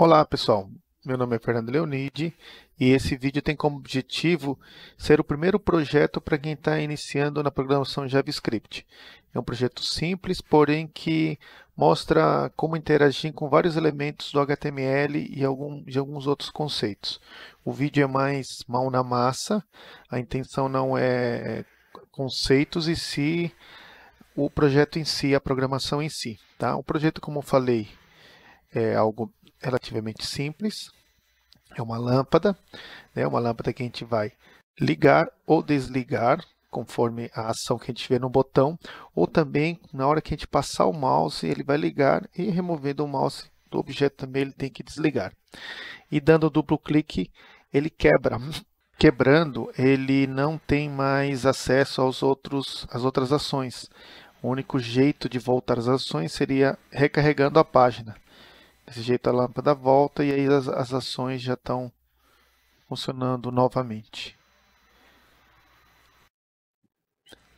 Olá pessoal, meu nome é Fernando Leonide e esse vídeo tem como objetivo ser o primeiro projeto para quem está iniciando na programação JavaScript. É um projeto simples, porém que mostra como interagir com vários elementos do HTML e algum, de alguns outros conceitos. O vídeo é mais mão na massa, a intenção não é conceitos e se o projeto em si, a programação em si. Tá? O projeto, como eu falei, é algo relativamente simples. É uma lâmpada, né? uma lâmpada que a gente vai ligar ou desligar conforme a ação que a gente vê no botão, ou também na hora que a gente passar o mouse, ele vai ligar e removendo o mouse do objeto também ele tem que desligar. E dando duplo clique, ele quebra. Quebrando, ele não tem mais acesso aos outros, às outras ações. O único jeito de voltar às ações seria recarregando a página. Desse jeito a lâmpada volta e aí as, as ações já estão funcionando novamente.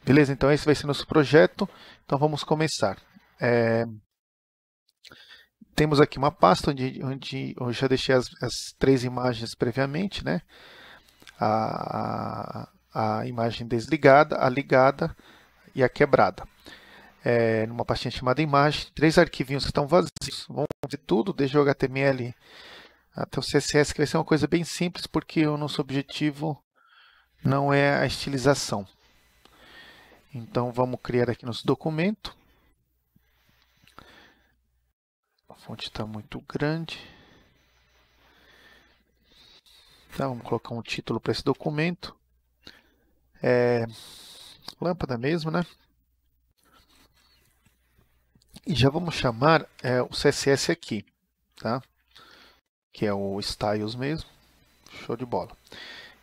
Beleza, então esse vai ser nosso projeto. Então vamos começar. É... Temos aqui uma pasta onde, onde eu já deixei as, as três imagens previamente, né? A, a, a imagem desligada, a ligada e a quebrada é, numa pastinha chamada imagem, três arquivinhos que estão vazios. Vamos fazer tudo, desde o HTML até o CSS, que vai ser uma coisa bem simples, porque o nosso objetivo não é a estilização. Então, vamos criar aqui nosso documento. A fonte está muito grande. então vamos colocar um título para esse documento. É, lâmpada mesmo, né? e já vamos chamar é, o CSS aqui, tá? que é o styles mesmo, show de bola.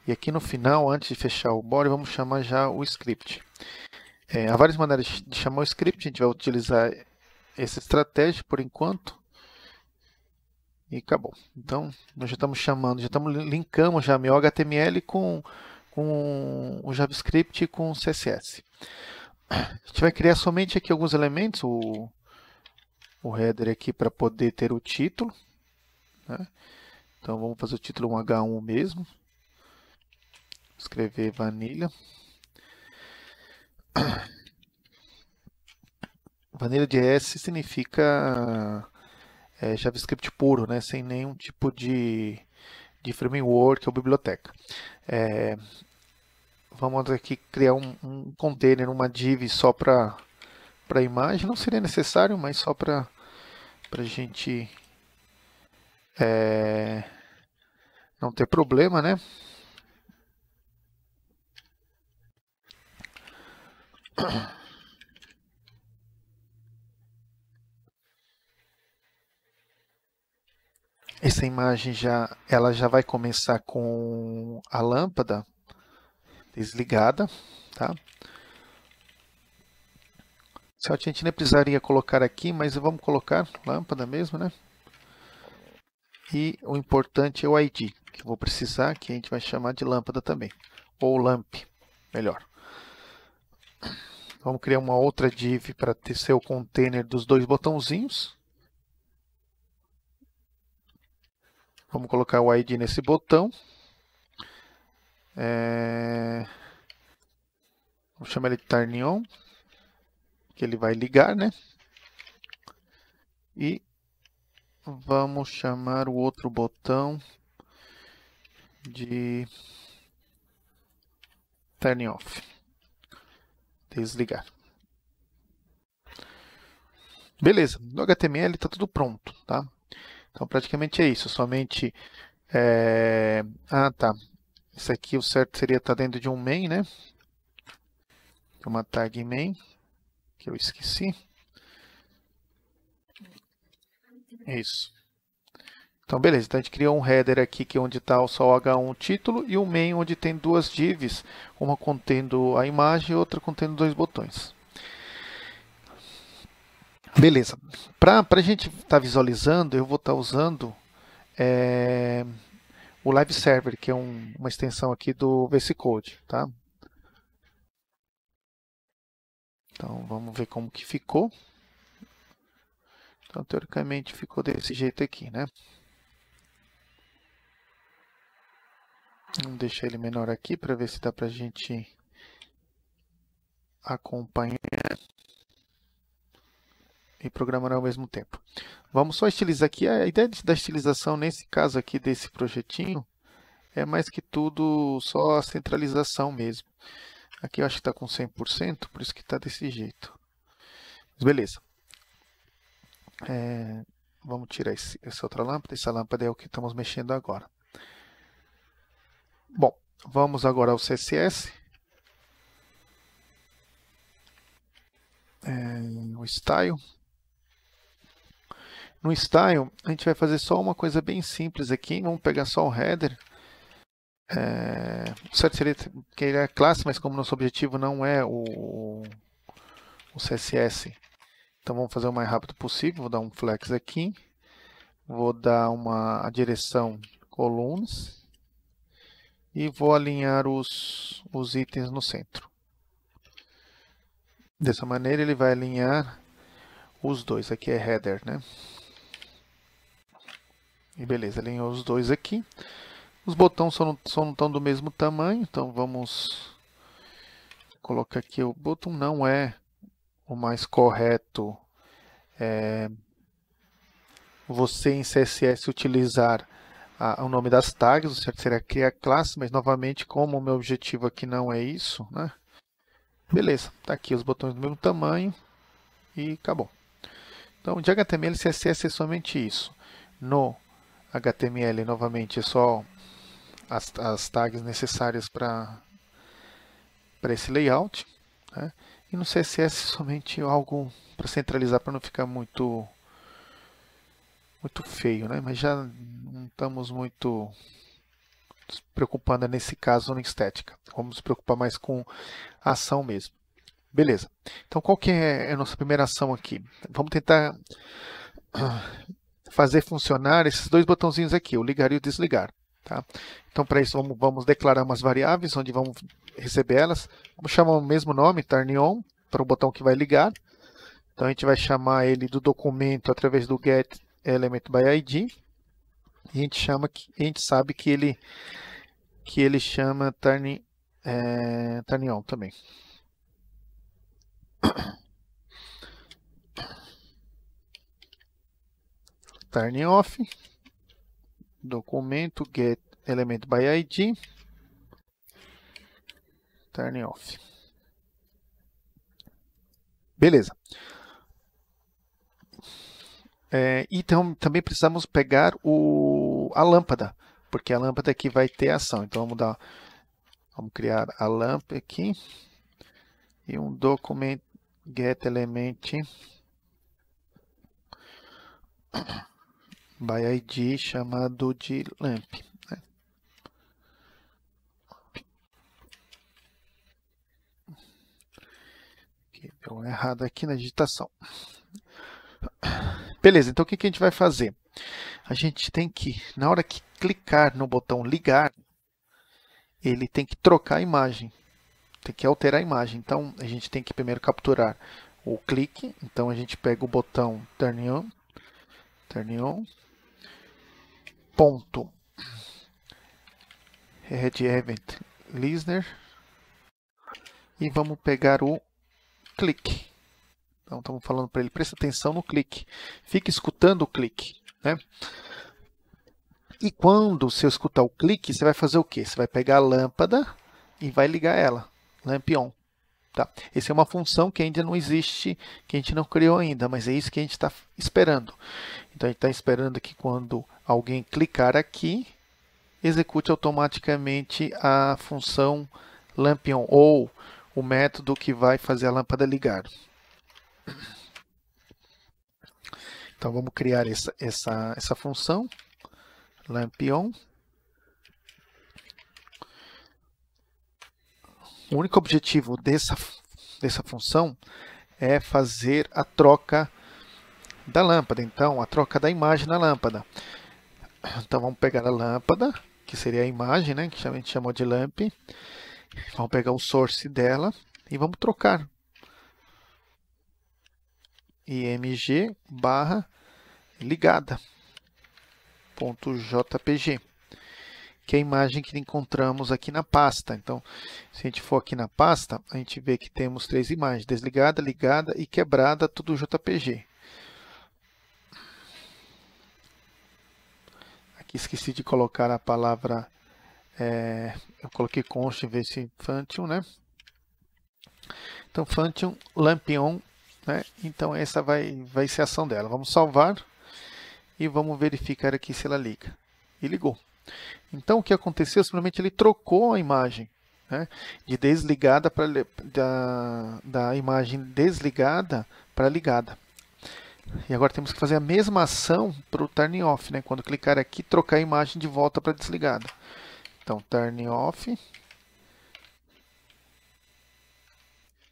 E aqui no final, antes de fechar o body, vamos chamar já o script. É, há várias maneiras de chamar o script, a gente vai utilizar essa estratégia por enquanto. E acabou. Então, nós já estamos chamando, já estamos linkando já meu HTML com, com o JavaScript e com o CSS. A gente vai criar somente aqui alguns elementos, o o header aqui para poder ter o título. Né? Então vamos fazer o título um h 1 mesmo. Escrever vanilha. vanilla JS significa é, JavaScript puro, né? sem nenhum tipo de, de framework ou biblioteca. É, vamos aqui criar um, um container, uma div só para para a imagem. Não seria necessário, mas só para a gente é, não ter problema, né? Essa imagem já, ela já vai começar com a lâmpada desligada, tá? Se a nem precisaria colocar aqui, mas vamos colocar lâmpada mesmo, né? E o importante é o ID, que vou precisar, que a gente vai chamar de lâmpada também, ou LAMP, melhor. Vamos criar uma outra div para ter seu container dos dois botãozinhos. Vamos colocar o ID nesse botão. É... Vou chamar ele de Tarnion que ele vai ligar, né? E vamos chamar o outro botão de turn off, desligar. Beleza, no HTML está tudo pronto, tá? Então praticamente é isso, somente... É... Ah, tá. Isso aqui o certo seria estar tá dentro de um main, né? Uma tag main que eu esqueci. Isso. Então, beleza. Então, a gente criou um header aqui que é onde está só o H1 título e um main onde tem duas divs, uma contendo a imagem e outra contendo dois botões. Beleza. Para a gente estar tá visualizando, eu vou estar tá usando é, o Live Server, que é um, uma extensão aqui do VS Code. Tá? Então vamos ver como que ficou. Então teoricamente ficou desse jeito aqui, né? Vamos deixar ele menor aqui para ver se dá para a gente acompanhar e programar ao mesmo tempo. Vamos só estilizar aqui. A ideia da estilização nesse caso aqui desse projetinho é mais que tudo só a centralização mesmo. Aqui eu acho que está com 100%, por isso que está desse jeito. Mas beleza. É, vamos tirar esse, essa outra lâmpada. Essa lâmpada é o que estamos mexendo agora. Bom, vamos agora ao CSS. É, o style. No style, a gente vai fazer só uma coisa bem simples aqui. Vamos pegar só o header é, certo seria que ele é classe, mas como nosso objetivo não é o, o CSS, então vamos fazer o mais rápido possível. Vou dar um flex aqui, vou dar uma a direção colunas e vou alinhar os, os itens no centro. Dessa maneira ele vai alinhar os dois. Aqui é header, né? E beleza, alinhou os dois aqui. Os botões só não, só não estão do mesmo tamanho, então vamos colocar aqui o botão não é o mais correto é, você em CSS utilizar a, o nome das tags, o certo seria criar classe, mas novamente como o meu objetivo aqui não é isso, né? Beleza, tá aqui os botões do mesmo tamanho e acabou. Então, de HTML e CSS é somente isso. No HTML, novamente, é só as, as tags necessárias para esse layout. Né? E no CSS somente algo para centralizar para não ficar muito muito feio, né? Mas já não estamos muito nos preocupando nesse caso na estética. Vamos nos preocupar mais com a ação mesmo. Beleza. Então, qual que é, é a nossa primeira ação aqui? Vamos tentar fazer funcionar esses dois botãozinhos aqui, o ligar e o desligar. Tá? Então, para isso, vamos, vamos, declarar umas variáveis onde vamos receber elas. Vamos chamar o mesmo nome, turn on, para o botão que vai ligar. Então, a gente vai chamar ele do documento através do getElementById E a gente, chama, a gente sabe que ele, que ele chama turn, é, turn on também. Turn off documento get element by id turn off. Beleza. É, então também precisamos pegar o, a lâmpada, porque a lâmpada aqui é vai ter ação. Então vamos dar, vamos criar a lâmpada aqui e um documento get element By ID chamado de lamp. Né? Deu errado aqui na digitação. Beleza, então o que, que a gente vai fazer? A gente tem que, na hora que clicar no botão ligar, ele tem que trocar a imagem, tem que alterar a imagem. Então, a gente tem que primeiro capturar o clique. Então, a gente pega o botão Turn On, Turn On, ponto. Red Event Listener. E vamos pegar o clique. Então, estamos falando para ele, preste atenção no clique. Fique escutando o clique. Né? E quando você escutar o clique, você vai fazer o quê? Você vai pegar a lâmpada e vai ligar ela. Lampion. Tá? Essa é uma função que ainda não existe, que a gente não criou ainda, mas é isso que a gente está esperando. Então, a gente está esperando que quando alguém clicar aqui, execute automaticamente a função lampion ou o método que vai fazer a lâmpada ligar. Então, vamos criar essa, essa, essa função, lampion, O único objetivo dessa, dessa função é fazer a troca da lâmpada, então a troca da imagem na lâmpada. Então vamos pegar a lâmpada, que seria a imagem, né, que a gente chamou de lamp. Vamos pegar o source dela e vamos trocar. img barra ligada ponto jpg que é a imagem que encontramos aqui na pasta. Então, se a gente for aqui na pasta, a gente vê que temos três imagens, desligada, ligada e quebrada, tudo JPG. Aqui esqueci de colocar a palavra, é, eu coloquei const em vez de Fantium, né? Então, Fantium, Lampion, né? Então, essa vai, vai ser a ação dela. Vamos salvar e vamos verificar aqui se ela liga. E ligou. Então, o que aconteceu? Simplesmente ele trocou a imagem né, de desligada para da, da imagem desligada para ligada. E agora temos que fazer a mesma ação para o turn off, né? Quando clicar aqui, trocar a imagem de volta para desligada. Então, turn off.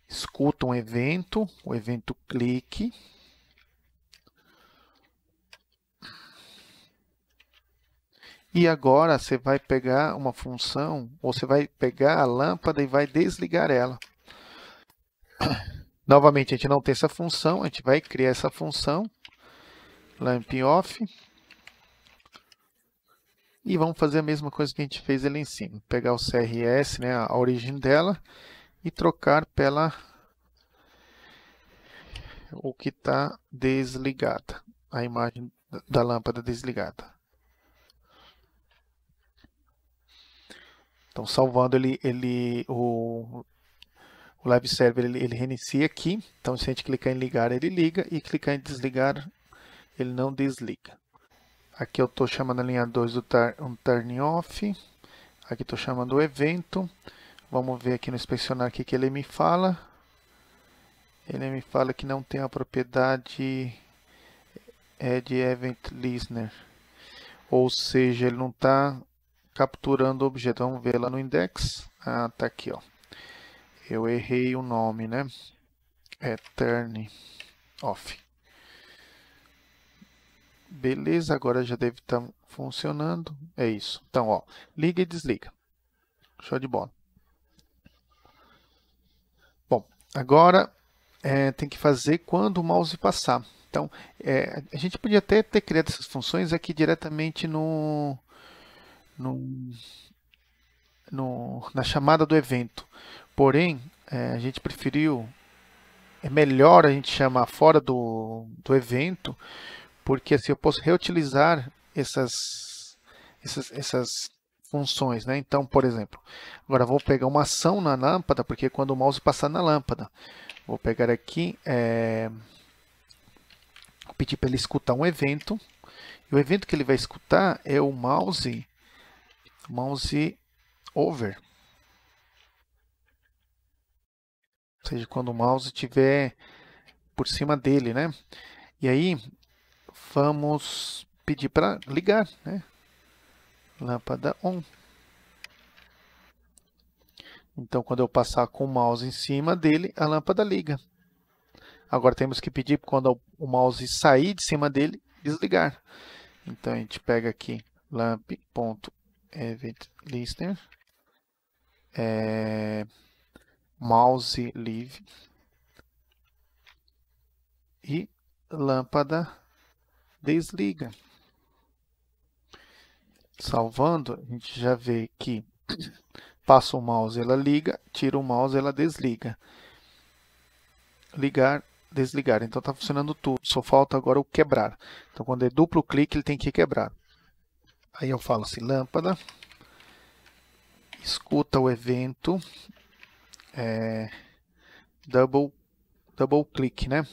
Escuta um evento, o evento clique, E agora você vai pegar uma função, ou você vai pegar a lâmpada e vai desligar ela. Novamente, a gente não tem essa função, a gente vai criar essa função, lamp off. E vamos fazer a mesma coisa que a gente fez ali em cima. Pegar o CRS, né, a origem dela, e trocar pela o que está desligada, a imagem da lâmpada desligada. Então, salvando ele, ele o, o live server ele, ele reinicia aqui. Então, se a gente clicar em ligar, ele liga e clicar em desligar, ele não desliga. Aqui eu estou chamando a linha 2 do tar, um turn off. Aqui estou chamando o evento. Vamos ver aqui no inspecionar o que ele me fala. Ele me fala que não tem a propriedade é de event listener. Ou seja, ele não está capturando o objeto. Vamos ver lá no index. Ah, tá aqui, ó. Eu errei o nome, né? É turn off. Beleza, agora já deve estar tá funcionando. É isso. Então, ó, liga e desliga. Show de bola. Bom, agora é, tem que fazer quando o mouse passar. Então, é, a gente podia até ter criado essas funções aqui diretamente no, no, no, na chamada do evento. Porém, é, a gente preferiu, é melhor a gente chamar fora do, do evento, porque assim eu posso reutilizar essas, essas, essas funções, né? Então, por exemplo, agora vou pegar uma ação na lâmpada, porque quando o mouse passar na lâmpada, vou pegar aqui, é, pedir para ele escutar um evento, e o evento que ele vai escutar é o mouse mouse over. Ou seja, quando o mouse estiver por cima dele, né? E aí, vamos pedir para ligar, né? Lâmpada on. Então, quando eu passar com o mouse em cima dele, a lâmpada liga. Agora, temos que pedir quando o mouse sair de cima dele, desligar. Então, a gente pega aqui lamp.on avid listener, é, mouse live e lâmpada desliga. Salvando, a gente já vê que passa o mouse, ela liga, tira o mouse, ela desliga. Ligar, desligar. Então está funcionando tudo, só falta agora o quebrar. Então quando é duplo clique, ele tem que quebrar. Aí eu falo assim, lâmpada, escuta o evento, é, double, double click, né?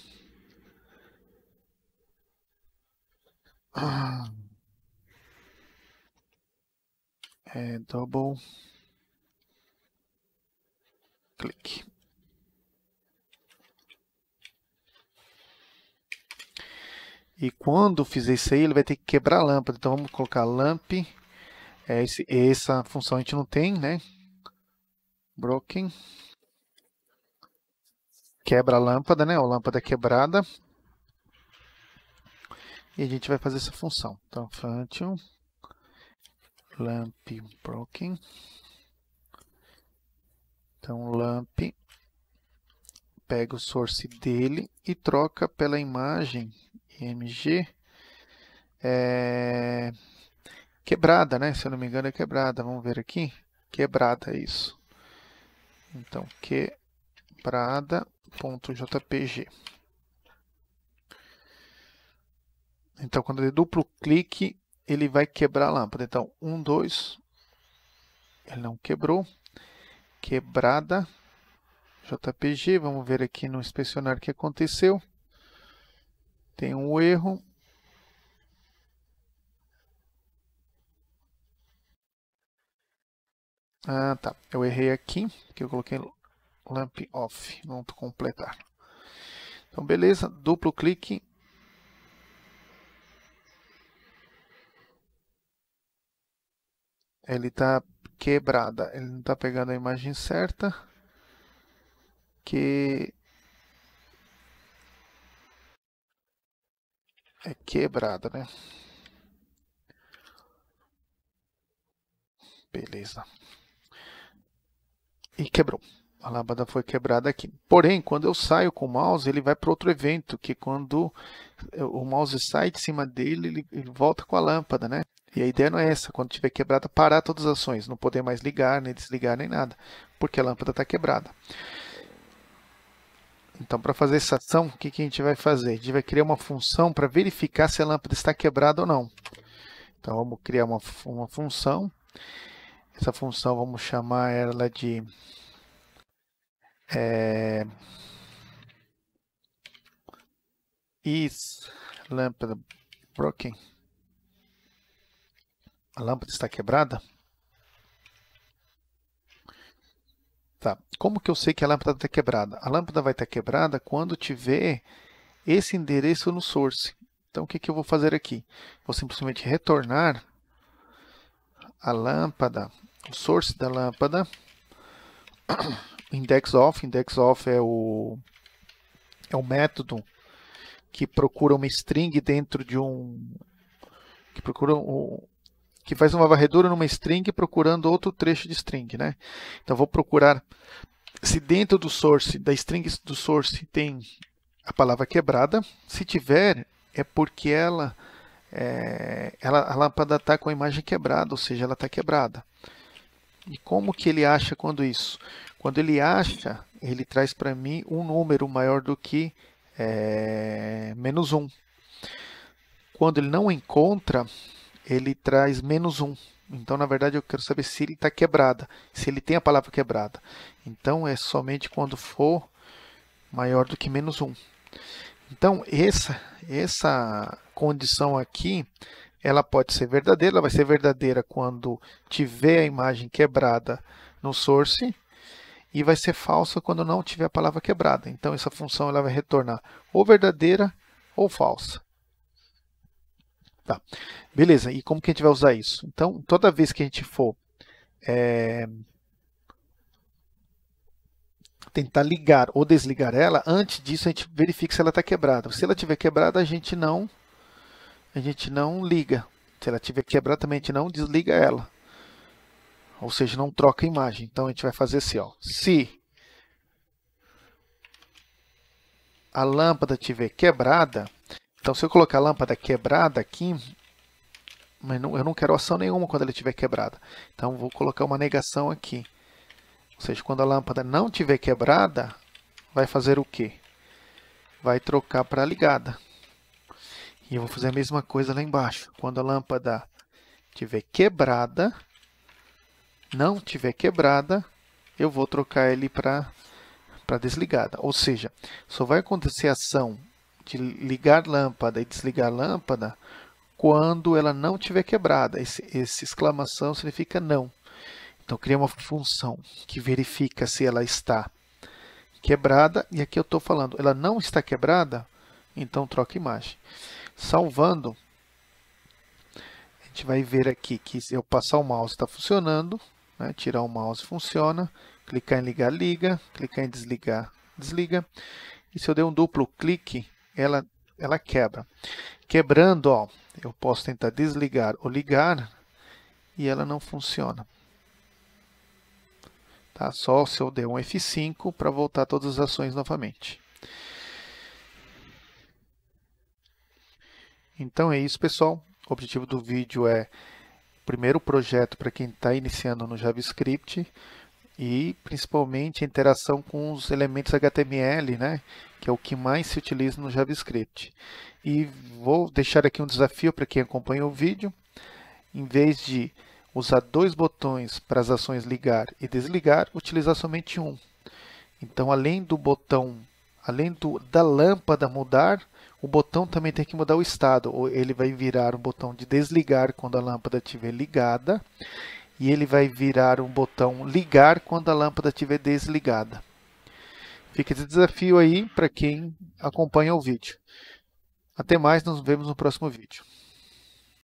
É, double click. E quando fizer isso aí, ele vai ter que quebrar a lâmpada. Então vamos colocar lamp. É, esse, é essa função a gente não tem, né? Broken. Quebra a lâmpada, né? A lâmpada é quebrada. E a gente vai fazer essa função. Então, function lamp broken. Então, lamp pega o source dele e troca pela imagem MG. É... Quebrada, né? Se eu não me engano é quebrada. Vamos ver aqui. Quebrada, é isso. Então, quebrada.jpg. Então, quando eu duplo clique, ele vai quebrar a lâmpada. Então, 1, 2, ele não quebrou. Quebrada, JPG, vamos ver aqui no inspecionar o que aconteceu tem um erro. Ah, tá. Eu errei aqui, que eu coloquei lamp off, não completar. Então, beleza, duplo clique. Ele está quebrada, ele não está pegando a imagem certa. Que é quebrada, né? Beleza. E quebrou. A lâmpada foi quebrada aqui. Porém, quando eu saio com o mouse, ele vai para outro evento, que é quando o mouse sai de cima dele, ele, volta com a lâmpada, né? E a ideia não é essa, quando tiver quebrada, parar todas as ações, não poder mais ligar, nem desligar, nem nada, porque a lâmpada está quebrada. Então, para fazer essa ação, o que, que a gente vai fazer? A gente vai criar uma função para verificar se a lâmpada está quebrada ou não. Então, vamos criar uma, uma função. Essa função, vamos chamar ela de... É, is lâmpada broken. A lâmpada está quebrada. Como que eu sei que a lâmpada está quebrada? A lâmpada vai estar tá quebrada quando tiver esse endereço no source. Então, o que, que eu vou fazer aqui? Vou simplesmente retornar a lâmpada, o source da lâmpada, index of, index of é o, é o método que procura uma string dentro de um, que procura o, que faz uma varredura numa string procurando outro trecho de string, né? Então vou procurar se dentro do source, da string do source, tem a palavra quebrada. Se tiver, é porque ela, é, ela a lâmpada está com a imagem quebrada, ou seja, ela está quebrada. E como que ele acha quando isso? Quando ele acha, ele traz para mim um número maior do que é, menos 1. Quando ele não encontra, ele traz menos 1. Então, na verdade, eu quero saber se ele está quebrada, se ele tem a palavra quebrada. Então, é somente quando for maior do que menos 1. Então, essa, essa condição aqui, ela pode ser verdadeira, ela vai ser verdadeira quando tiver a imagem quebrada no source, e vai ser falsa quando não tiver a palavra quebrada. Então, essa função ela vai retornar ou verdadeira ou falsa. Tá. Beleza, e como que a gente vai usar isso? Então, toda vez que a gente for é, tentar ligar ou desligar ela, antes disso a gente verifica se ela está quebrada. Se ela estiver quebrada, a gente não a gente não liga. Se ela estiver quebrada, também a gente não desliga ela. Ou seja, não troca a imagem. Então, a gente vai fazer assim, ó. Se a lâmpada estiver quebrada, então, se eu colocar a lâmpada quebrada aqui, mas não, eu não quero ação nenhuma quando ela estiver quebrada. Então, vou colocar uma negação aqui. Ou seja, quando a lâmpada não estiver quebrada, vai fazer o quê? Vai trocar para ligada. E eu vou fazer a mesma coisa lá embaixo. Quando a lâmpada estiver quebrada, não estiver quebrada, eu vou trocar ele para desligada. Ou seja, só vai acontecer ação de ligar lâmpada e desligar lâmpada quando ela não tiver quebrada. Esse, esse exclamação significa não. Então, cria uma função que verifica se ela está quebrada. E aqui eu estou falando, ela não está quebrada, então troca imagem. Salvando, a gente vai ver aqui que se eu passar o mouse está funcionando, né? tirar o mouse funciona, clicar em ligar, liga, clicar em desligar, desliga. E se eu der um duplo clique, ela, ela quebra. Quebrando, ó, eu posso tentar desligar ou ligar e ela não funciona. Tá? Só se eu der um F5 para voltar todas as ações novamente. Então é isso, pessoal. O objetivo do vídeo é primeiro projeto para quem está iniciando no JavaScript e principalmente a interação com os elementos HTML, né? que é o que mais se utiliza no JavaScript. E vou deixar aqui um desafio para quem acompanha o vídeo. Em vez de usar dois botões para as ações ligar e desligar, utilizar somente um. Então, além do botão, além do, da lâmpada mudar, o botão também tem que mudar o estado. Ou ele vai virar um botão de desligar quando a lâmpada estiver ligada e ele vai virar um botão ligar quando a lâmpada estiver desligada. Fica esse desafio aí para quem acompanha o vídeo. Até mais, nos vemos no próximo vídeo.